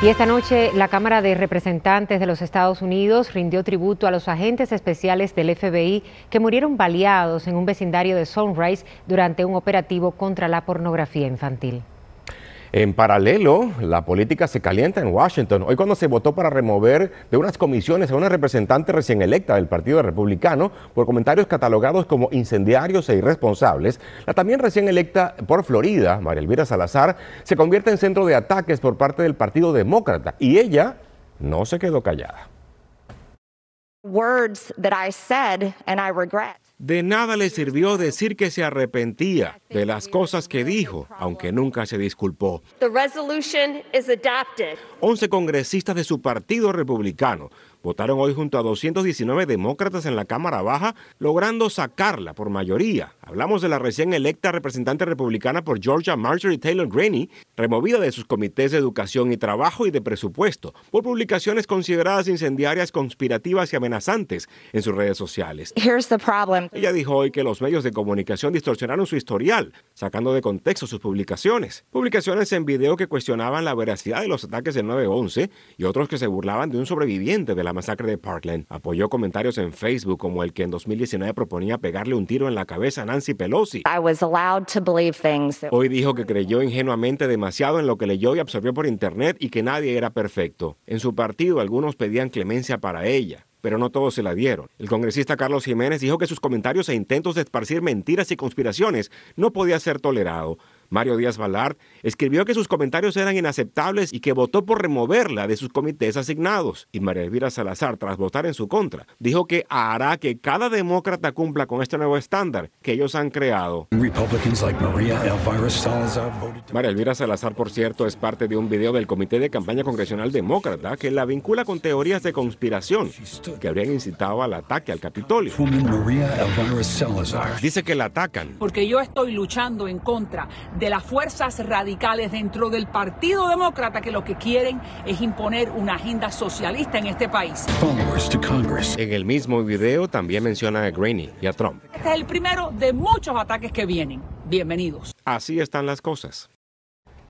Y esta noche la Cámara de Representantes de los Estados Unidos rindió tributo a los agentes especiales del FBI que murieron baleados en un vecindario de Sunrise durante un operativo contra la pornografía infantil. En paralelo, la política se calienta en Washington. Hoy cuando se votó para remover de unas comisiones a una representante recién electa del Partido Republicano por comentarios catalogados como incendiarios e irresponsables, la también recién electa por Florida, María Elvira Salazar, se convierte en centro de ataques por parte del Partido Demócrata y ella no se quedó callada. Words that I said and I regret. De nada le sirvió decir que se arrepentía de las cosas que dijo, aunque nunca se disculpó. 11 congresistas de su partido republicano votaron hoy junto a 219 demócratas en la Cámara Baja, logrando sacarla por mayoría. Hablamos de la recién electa representante republicana por Georgia Marjorie Taylor Greene, removida de sus comités de educación y trabajo y de presupuesto por publicaciones consideradas incendiarias, conspirativas y amenazantes en sus redes sociales. Here's the problem. Ella dijo hoy que los medios de comunicación distorsionaron su historial, sacando de contexto sus publicaciones. Publicaciones en video que cuestionaban la veracidad de los ataques del 9-11 y otros que se burlaban de un sobreviviente de la masacre de Parkland. Apoyó comentarios en Facebook como el que en 2019 proponía pegarle un tiro en la cabeza a Nancy Pelosi. Hoy dijo que creyó ingenuamente demasiado en lo que leyó y absorbió por internet y que nadie era perfecto. En su partido algunos pedían clemencia para ella pero no todos se la dieron. El congresista Carlos Jiménez dijo que sus comentarios e intentos de esparcir mentiras y conspiraciones no podía ser tolerado. Mario Díaz Balart, escribió que sus comentarios eran inaceptables y que votó por removerla de sus comités asignados. Y María Elvira Salazar, tras votar en su contra, dijo que hará que cada demócrata cumpla con este nuevo estándar que ellos han creado. Salazar María Elvira Salazar, por cierto, es parte de un video del Comité de Campaña Congresional Demócrata que la vincula con teorías de conspiración que habrían incitado al ataque al Capitolio. Dice que la atacan. Porque yo estoy luchando en contra de las fuerzas radicales dentro del Partido Demócrata que lo que quieren es imponer una agenda socialista en este país. En el mismo video también menciona a Greeny y a Trump. Este es el primero de muchos ataques que vienen. Bienvenidos. Así están las cosas.